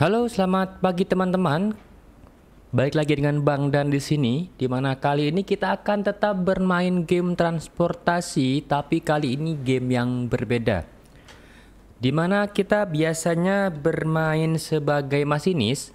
Halo, selamat pagi teman-teman. Baik lagi dengan Bang Dan di sini, di mana kali ini kita akan tetap bermain game transportasi, tapi kali ini game yang berbeda. Di mana kita biasanya bermain sebagai masinis,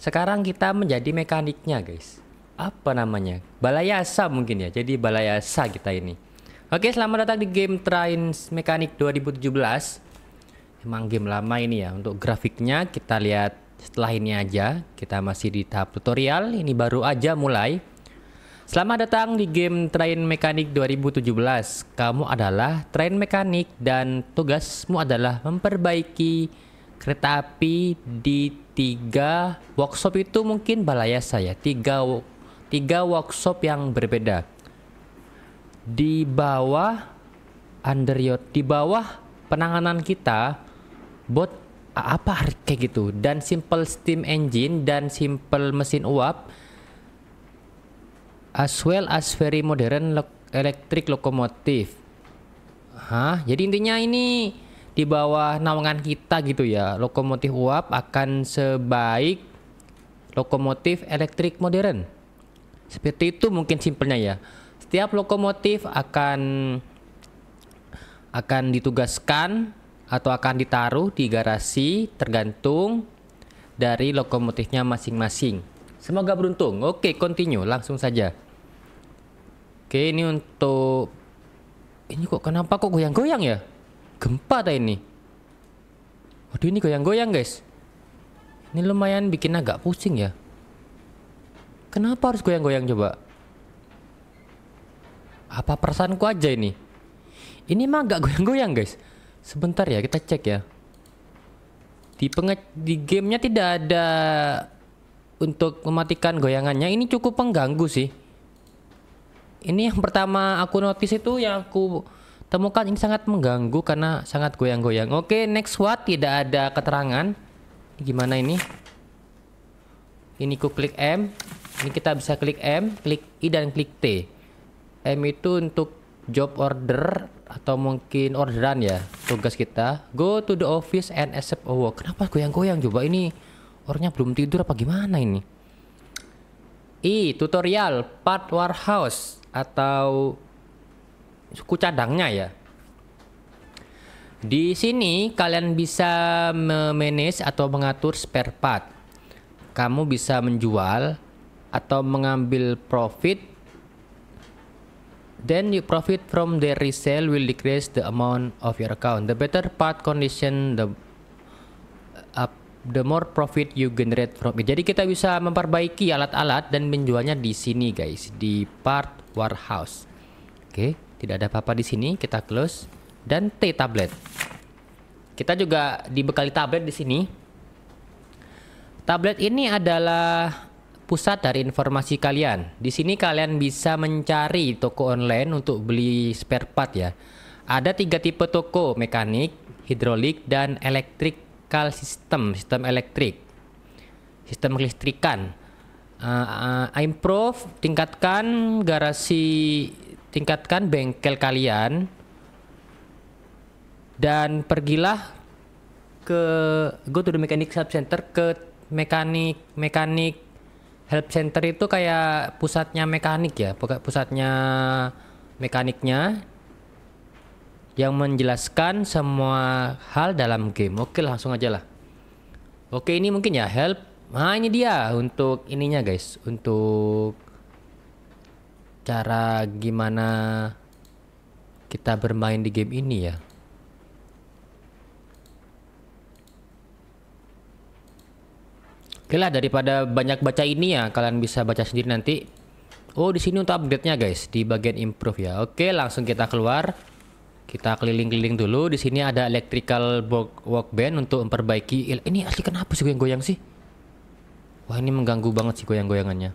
sekarang kita menjadi mekaniknya, guys. Apa namanya? Balayasa mungkin ya. Jadi balayasa kita ini. Oke, selamat datang di game trains Mekanik 2017 emang game lama ini ya. Untuk grafiknya kita lihat setelah ini aja. Kita masih di tahap tutorial, ini baru aja mulai. Selamat datang di game Train Mechanic 2017. Kamu adalah train Mechanic dan tugasmu adalah memperbaiki kereta api di tiga workshop itu mungkin balaya saya Tiga, tiga workshop yang berbeda. Di bawah under your, di bawah penanganan kita bot apa kayak gitu dan simple steam engine dan simple mesin uap as well as very modern lo electric lokomotif Hah, jadi intinya ini di bawah naungan kita gitu ya lokomotif uap akan sebaik lokomotif elektrik modern seperti itu mungkin simpelnya ya setiap lokomotif akan akan ditugaskan atau akan ditaruh di garasi tergantung dari lokomotifnya masing-masing. Semoga beruntung. Oke, continue langsung saja. Oke, ini untuk ini kok kenapa kok goyang-goyang ya? Gempa tadi ini? Waduh, ini goyang-goyang, guys. Ini lumayan bikin agak pusing ya. Kenapa harus goyang-goyang coba? Apa perasaanku aja ini? Ini mah agak goyang-goyang, guys. Sebentar ya, kita cek ya. Di penge di gamenya tidak ada untuk mematikan goyangannya. Ini cukup mengganggu sih. Ini yang pertama aku notice itu yang aku temukan ini sangat mengganggu karena sangat goyang-goyang. Oke, next what? Tidak ada keterangan. Gimana ini? Ini ku klik M. Ini kita bisa klik M, klik I dan klik T. M itu untuk job order atau mungkin orderan ya tugas kita go to the office and accept a oh, work kenapa goyang-goyang coba ini orangnya belum tidur apa gimana ini I tutorial part warehouse atau suku cadangnya ya di sini kalian bisa memanage atau mengatur spare part kamu bisa menjual atau mengambil profit then your profit from their resale will decrease the amount of your account. The better part condition, the uh, the more profit you generate from it. Jadi kita bisa memperbaiki alat-alat dan menjualnya di sini guys, di part warehouse. Oke, okay, tidak ada apa-apa di sini, kita close dan T tablet. Kita juga dibekali tablet di sini. Tablet ini adalah pusat dari informasi kalian. Di sini kalian bisa mencari toko online untuk beli spare part ya. Ada tiga tipe toko, mekanik, hidrolik, dan electrical system, sistem elektrik, sistem kelistrikan. Uh, eh, uh, eh, improve, tingkatkan garasi, tingkatkan bengkel kalian, dan pergilah ke go to the mechanic sub center ke mekanik mekanik help center itu kayak pusatnya mekanik ya pusatnya mekaniknya yang menjelaskan semua hal dalam game oke langsung aja lah oke ini mungkin ya help nah ini dia untuk ininya guys untuk cara gimana kita bermain di game ini ya Oke lah daripada banyak baca ini ya, kalian bisa baca sendiri nanti. Oh, di sini untuk update nya guys, di bagian improve ya. Oke, langsung kita keluar. Kita keliling-keliling dulu. Di sini ada electrical workbench untuk memperbaiki. Ini asli kenapa sih goyang-goyang sih? Wah, ini mengganggu banget sih goyang-goyangannya.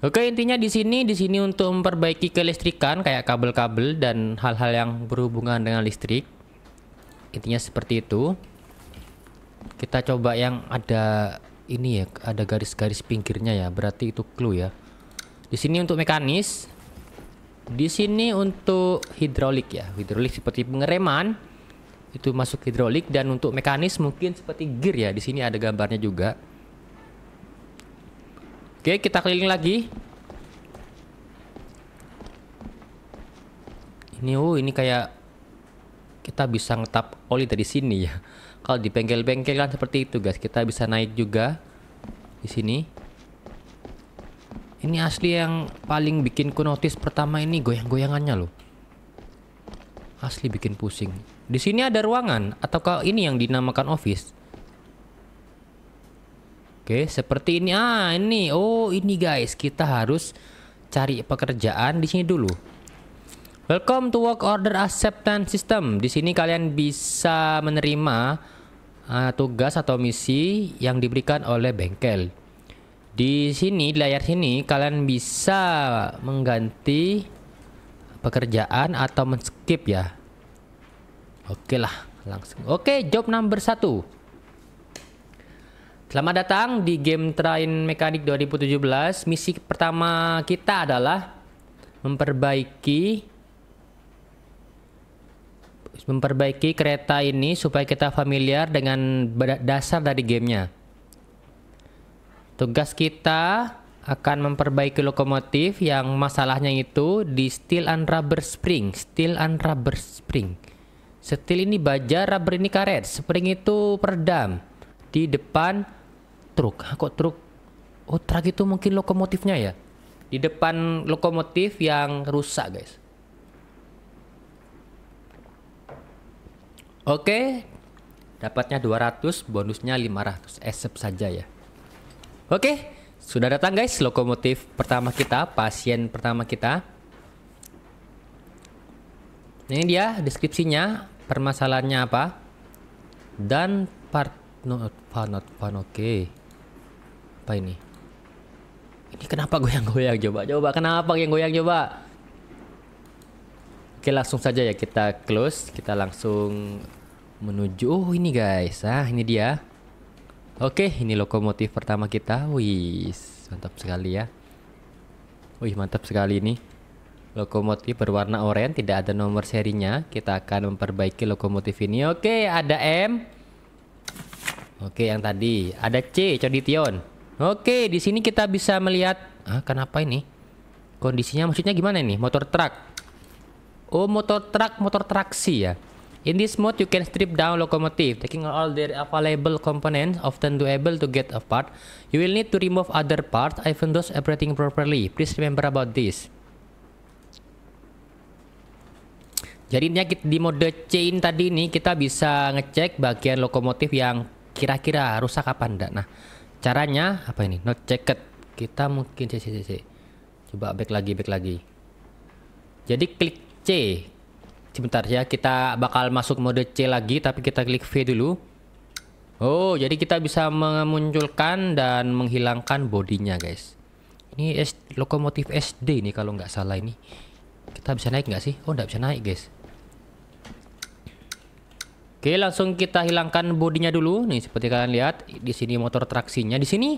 Oke, intinya di sini di sini untuk memperbaiki kelistrikan kayak kabel-kabel dan hal-hal yang berhubungan dengan listrik. Intinya seperti itu. Kita coba yang ada ini ya, ada garis-garis pinggirnya ya. Berarti itu clue ya. Di sini untuk mekanis. Di sini untuk hidrolik ya. Hidrolik seperti pengereman itu masuk hidrolik dan untuk mekanis mungkin seperti gear ya. Di sini ada gambarnya juga. Oke, kita keliling lagi. Ini oh, ini kayak kita bisa ngetap oli dari sini ya kalau di bengkel-bengkel kan seperti itu guys kita bisa naik juga di sini ini asli yang paling bikin ku notice pertama ini goyang-goyangannya loh asli bikin pusing di sini ada ruangan atau kalau ini yang dinamakan office Oke, seperti ini. Ah, ini. Oh, ini guys, kita harus cari pekerjaan di sini dulu. Welcome to Work Order Acceptance System. Di sini kalian bisa menerima uh, tugas atau misi yang diberikan oleh bengkel. Di sini di layar sini kalian bisa mengganti pekerjaan atau men-skip ya. Oke lah, langsung. Oke, job number 1. Selamat datang di game Train Mechanic 2017. Misi pertama kita adalah memperbaiki memperbaiki kereta ini supaya kita familiar dengan dasar dari gamenya. Tugas kita akan memperbaiki lokomotif yang masalahnya itu di steel and rubber spring. Steel and rubber spring. Steel ini baja, rubber ini karet. Spring itu peredam di depan truk. Hah, kok truk? Oh, truk itu mungkin lokomotifnya ya. Di depan lokomotif yang rusak, guys. Oke, dapatnya 200, bonusnya 500 esep saja ya. Oke, sudah datang guys lokomotif pertama kita, pasien pertama kita. Ini dia deskripsinya, permasalahannya apa. Dan part not fun, not fun, oke. Okay. Apa ini? Ini kenapa goyang-goyang coba? Coba kenapa yang goyang coba? Oke langsung saja ya kita close Kita langsung menuju Oh ini guys Ah ini dia Oke ini lokomotif pertama kita Wih mantap sekali ya Wih mantap sekali ini Lokomotif berwarna oranye Tidak ada nomor serinya Kita akan memperbaiki lokomotif ini Oke ada M Oke yang tadi Ada C Codition Oke di sini kita bisa melihat ah, Kenapa ini Kondisinya maksudnya gimana ini Motor truk Oh, motor truk, motor traksi ya. In this mode, you can strip down locomotive, taking all their available components, often to able to get apart. You will need to remove other parts, even those operating properly. Please remember about this. Jadinya di mode chain tadi ini kita bisa ngecek bagian lokomotif yang kira-kira rusak apa enggak. Nah, caranya apa ini? Not checked. Kita mungkin cek cek cek. Coba back lagi, back lagi. Jadi klik C. Sebentar ya, kita bakal masuk mode C lagi, tapi kita klik V dulu. Oh, jadi kita bisa memunculkan dan menghilangkan bodinya, guys. Ini S lokomotif SD nih kalau nggak salah ini. Kita bisa naik nggak sih? Oh, nggak bisa naik, guys. Oke, langsung kita hilangkan bodinya dulu. Nih, seperti kalian lihat, di sini motor traksinya. Di sini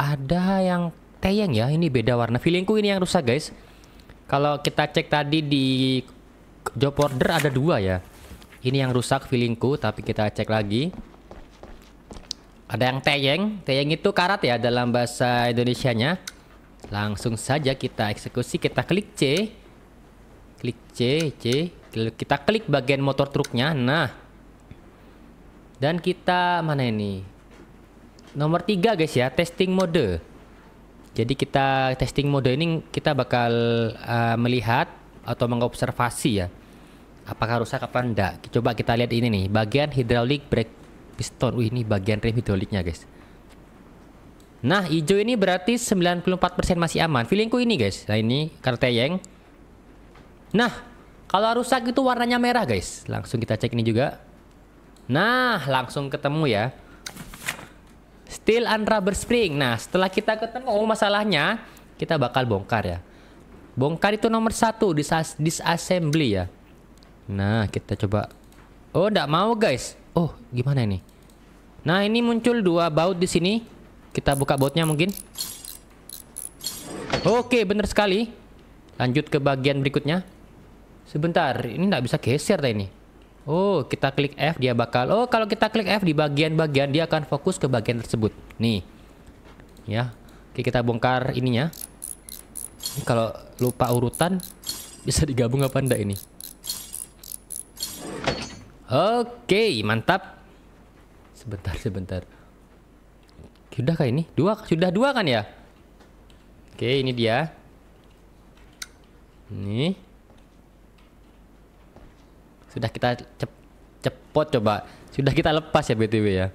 ada yang tayang ya. Ini beda warna. Feelingku ini yang rusak, guys kalau kita cek tadi di job order ada dua ya. Ini yang rusak feelingku, tapi kita cek lagi. Ada yang teyeng. Teyeng itu karat ya dalam bahasa Indonesia-nya. Langsung saja kita eksekusi. Kita klik C. Klik C, C. Kita klik bagian motor truknya. Nah. Dan kita mana ini? Nomor tiga guys ya, testing mode. Jadi kita testing mode ini kita bakal uh, melihat atau mengobservasi ya apakah rusak apa enggak. Coba kita lihat ini nih, bagian hidrolik brake piston. Wih, ini bagian rem hidroliknya, guys. Nah, hijau ini berarti 94% masih aman. Feelingku ini, guys. Nah, ini karteyeng. Nah, kalau rusak itu warnanya merah, guys. Langsung kita cek ini juga. Nah, langsung ketemu ya. Steel and Rubber Spring. Nah, setelah kita ketemu oh, masalahnya, kita bakal bongkar ya. Bongkar itu nomor satu, disas disassembly ya. Nah, kita coba. Oh, tidak mau guys. Oh, gimana ini? Nah, ini muncul dua baut di sini. Kita buka bautnya mungkin. Oke, bener sekali. Lanjut ke bagian berikutnya. Sebentar, ini tidak bisa geser tadi ini. Oh, kita klik F dia bakal. Oh, kalau kita klik F di bagian-bagian dia akan fokus ke bagian tersebut. Nih. Ya. Oke, kita bongkar ininya. Ini kalau lupa urutan bisa digabung apa enggak ini? Oke, mantap. Sebentar, sebentar. Sudah kah ini? Dua, sudah dua kan ya? Oke, ini dia. Nih sudah kita cep cepot coba sudah kita lepas ya btw ya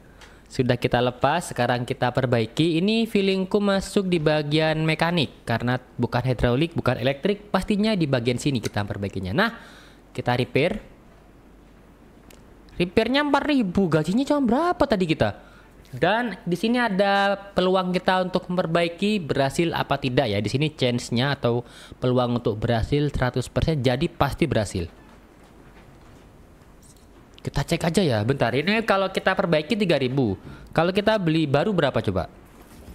sudah kita lepas sekarang kita perbaiki ini feelingku masuk di bagian mekanik karena bukan hidrolik, bukan elektrik pastinya di bagian sini kita perbaikinya nah kita repair repairnya 4000 gajinya cuma berapa tadi kita dan di sini ada peluang kita untuk memperbaiki berhasil apa tidak ya. Di sini chance-nya atau peluang untuk berhasil 100% jadi pasti berhasil. Kita cek aja ya, bentar. Ini kalau kita perbaiki 3000. Kalau kita beli baru berapa coba?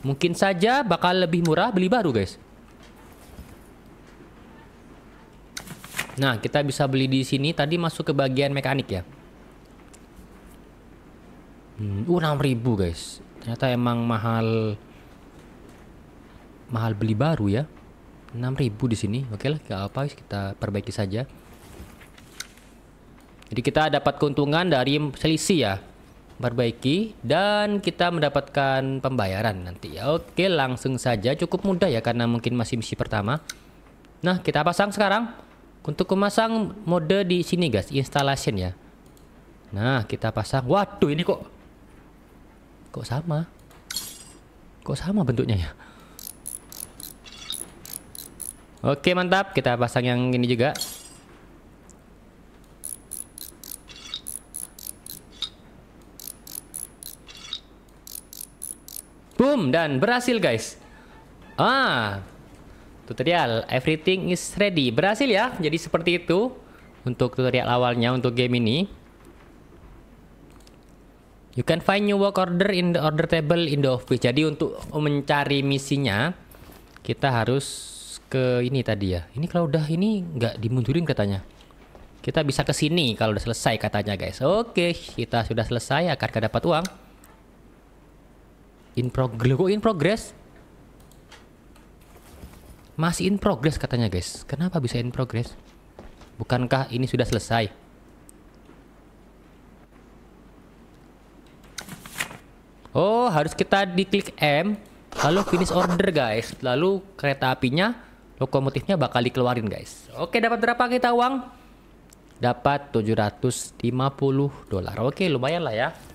Mungkin saja bakal lebih murah beli baru, guys. Nah, kita bisa beli di sini. Tadi masuk ke bagian mekanik ya. Hmm, uh, 6000, guys. Ternyata emang mahal mahal beli baru ya. 6000 di sini. Oke lah, gak apa, kita perbaiki saja. Jadi kita dapat keuntungan dari selisih ya. Perbaiki dan kita mendapatkan pembayaran nanti ya. Oke, langsung saja cukup mudah ya karena mungkin masih misi pertama. Nah, kita pasang sekarang untuk memasang mode di sini guys, installation ya. Nah, kita pasang. Waduh, ini kok kok sama? Kok sama bentuknya ya? Oke, mantap. Kita pasang yang ini juga. Boom dan berhasil guys. Ah, tutorial everything is ready. Berhasil ya. Jadi seperti itu untuk tutorial awalnya untuk game ini. You can find new work order in the order table in the office. Jadi untuk mencari misinya kita harus ke ini tadi ya. Ini kalau udah ini nggak dimundurin katanya. Kita bisa ke sini kalau udah selesai katanya guys. Oke, kita sudah selesai akan dapat uang. In progress. Kok in progress? Masih in progress katanya guys. Kenapa bisa in progress? Bukankah ini sudah selesai? Oh, harus kita diklik M, lalu finish order guys. Lalu kereta apinya, lokomotifnya bakal dikeluarin guys. Oke, dapat berapa kita uang? Dapat 750 dolar. Oke, lumayan lah ya.